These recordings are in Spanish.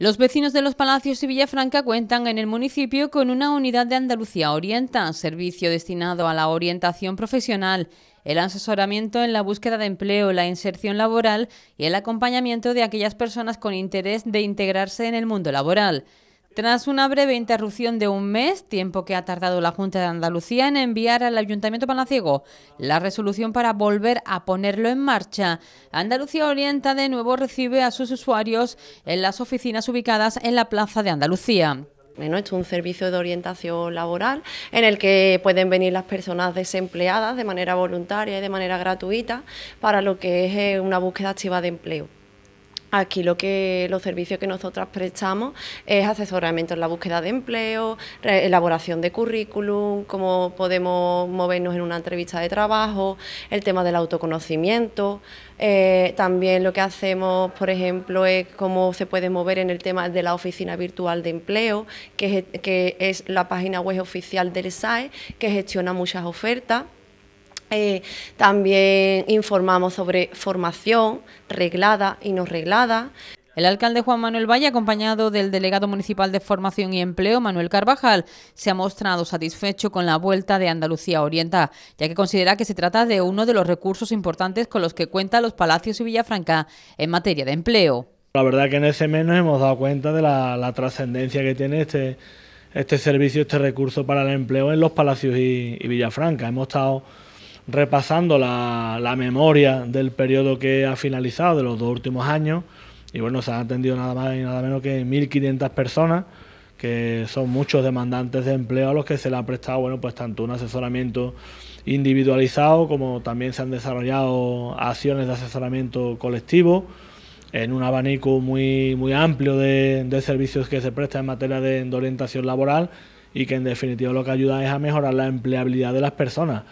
Los vecinos de Los Palacios y Villafranca cuentan en el municipio con una unidad de Andalucía Orienta, servicio destinado a la orientación profesional, el asesoramiento en la búsqueda de empleo, la inserción laboral y el acompañamiento de aquellas personas con interés de integrarse en el mundo laboral. Tras una breve interrupción de un mes, tiempo que ha tardado la Junta de Andalucía en enviar al Ayuntamiento Palaciego la resolución para volver a ponerlo en marcha, Andalucía Orienta de nuevo recibe a sus usuarios en las oficinas ubicadas en la Plaza de Andalucía. es un servicio de orientación laboral en el que pueden venir las personas desempleadas de manera voluntaria y de manera gratuita para lo que es eh, una búsqueda activa de empleo. Aquí lo que los servicios que nosotras prestamos es asesoramiento en la búsqueda de empleo, elaboración de currículum, cómo podemos movernos en una entrevista de trabajo, el tema del autoconocimiento. Eh, también lo que hacemos, por ejemplo, es cómo se puede mover en el tema de la oficina virtual de empleo, que que es la página web oficial del SAE, que gestiona muchas ofertas. Eh, también informamos sobre formación reglada y no reglada. El alcalde Juan Manuel Valle, acompañado del delegado municipal de Formación y Empleo, Manuel Carvajal, se ha mostrado satisfecho con la vuelta de Andalucía Orienta, ya que considera que se trata de uno de los recursos importantes con los que cuentan los Palacios y Villafranca en materia de empleo. La verdad que en ese mes nos hemos dado cuenta de la, trascendencia que tiene este, este servicio, este recurso para el empleo en los Palacios y, y Villafranca. Hemos estado repasando la, la memoria del periodo que ha finalizado, de los dos últimos años, y bueno, se han atendido nada más y nada menos que 1.500 personas, que son muchos demandantes de empleo a los que se le ha prestado, bueno, pues tanto un asesoramiento individualizado como también se han desarrollado acciones de asesoramiento colectivo en un abanico muy, muy amplio de, servicios que se prestan en materia de, de orientación laboral y que en definitiva lo que ayuda es a mejorar la empleabilidad de las personas.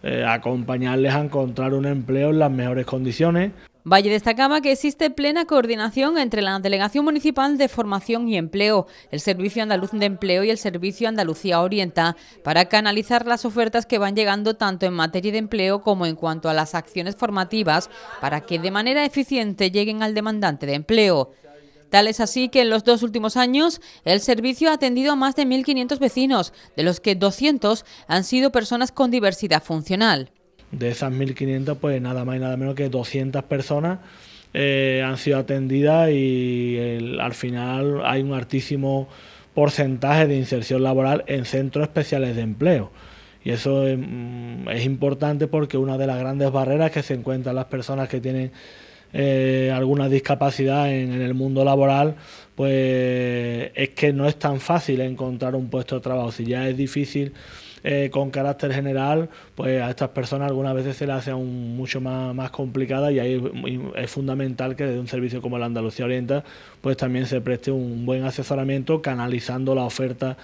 Eh, acompañarles a encontrar un empleo en las mejores condiciones. Valle destacaba que existe plena coordinación entre la Delegación Municipal de Formación y Empleo, el Servicio Andaluz de Empleo y el Servicio Andalucía Orienta, para canalizar las ofertas que van llegando tanto en materia de empleo como en cuanto a las acciones formativas, para que de manera eficiente lleguen al demandante de empleo. Tal es así que en los dos últimos años el servicio ha atendido a más de 1.500 vecinos, de los que 200 han sido personas con diversidad funcional. De esas 1.500, pues nada más y nada menos que 200 personas eh, han sido atendidas y al final hay un altísimo porcentaje de inserción laboral en centros especiales de empleo. Y eso em, es importante porque una de las grandes barreras que se encuentran las personas que tienen eh, alguna discapacidad en, en, el mundo laboral, pues es que no es tan fácil encontrar un puesto de trabajo. Si ya es difícil eh, con carácter general, pues a estas personas algunas veces se les hace mucho más, más complicada y ahí es, fundamental que desde un servicio como la Andalucía Orienta, pues también se preste un buen asesoramiento canalizando la oferta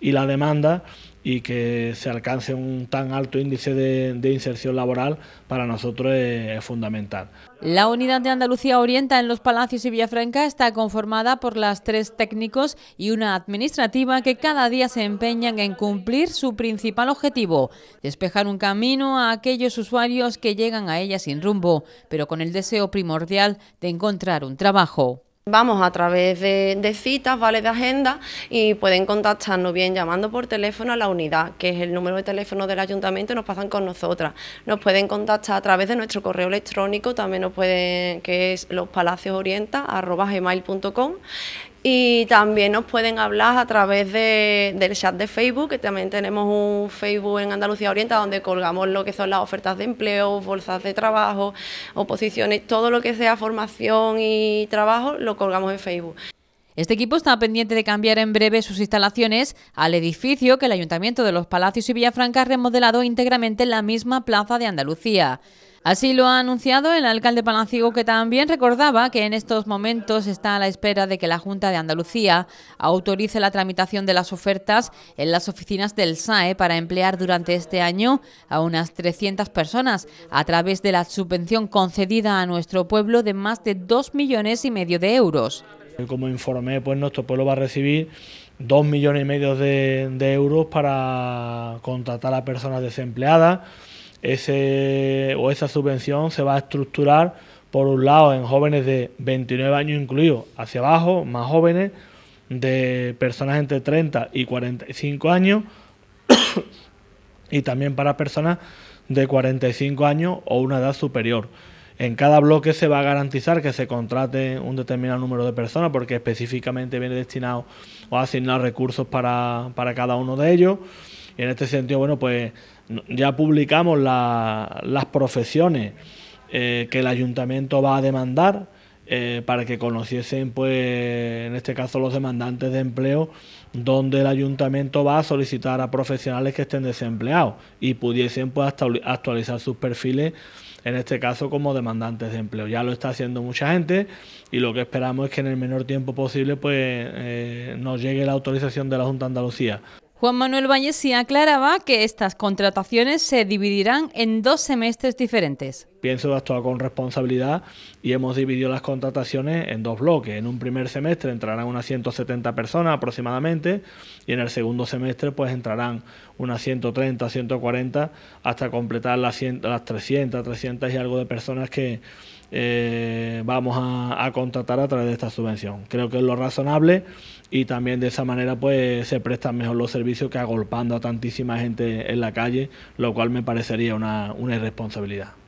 y la demanda y que se alcance un tan alto índice de, de, inserción laboral para nosotros es, fundamental. La unidad de Andalucía Orienta en los Palacios y Villafranca está conformada por las tres técnicos y una administrativa que cada día se empeñan en cumplir su principal principal objetivo, despejar un camino a aquellos usuarios que llegan a ella sin rumbo, pero con el deseo primordial de encontrar un trabajo. Vamos a través de, de, citas, vale, de agenda y pueden contactarnos bien llamando por teléfono a la unidad, que es el número de teléfono del ayuntamiento y nos pasan con nosotras. Nos pueden contactar a través de nuestro correo electrónico, también nos pueden, que es lospalaciosorienta.com y también nos pueden hablar a través del chat de Facebook, que también tenemos un Facebook en Andalucía Orienta donde colgamos lo que son las ofertas de empleo, bolsas de trabajo, oposiciones, todo lo que sea formación y trabajo lo colgamos en Facebook. Este equipo está pendiente de cambiar en breve sus instalaciones al edificio que el Ayuntamiento de los Palacios y Villafranca ha remodelado íntegramente en la misma plaza de Andalucía. Así lo ha anunciado el alcalde Palacio, que también recordaba que en estos momentos está a la espera de que la Junta de Andalucía autorice la tramitación de las ofertas en las oficinas del SAE para emplear durante este año a unas 300 personas a través de la subvención concedida a nuestro pueblo de más de 2 millones y medio de euros. Como informé, pues nuestro pueblo va a recibir dos millones y medio de euros para contratar a personas desempleadas ese, o esa subvención se va a estructurar por un lado en jóvenes de 29 años incluidos hacia abajo, más jóvenes, de personas entre 30 y 45 años y también para personas de 45 años o una edad superior. En cada bloque se va a garantizar que se contrate un determinado número de personas porque específicamente viene destinado o asignado recursos para, para cada uno de ellos. Y en este sentido, bueno, pues ya publicamos las profesiones eh, que el ayuntamiento va a demandar eh, para que conociesen, pues, en este caso, los demandantes de empleo, donde el ayuntamiento va a solicitar a profesionales que estén desempleados y pudiesen, pues, actualizar sus perfiles en este caso como demandantes de empleo. Ya lo está haciendo mucha gente y lo que esperamos es que en el menor tiempo posible pues eh, nos llegue la autorización de la Junta de Andalucía. Juan Manuel Valle sí aclaraba que estas contrataciones se dividirán en dos semestres diferentes pienso actuar con responsabilidad y hemos dividido las contrataciones en dos bloques. En un primer semestre entrarán unas 170 personas aproximadamente y en el segundo semestre pues entrarán unas 130, 140 hasta completar las, las 300, 300 y algo de personas que eh, vamos a, contratar a través de esta subvención. Creo que es lo razonable y también de esa manera pues se prestan mejor los servicios que agolpando a tantísima gente en la calle, lo cual me parecería una irresponsabilidad.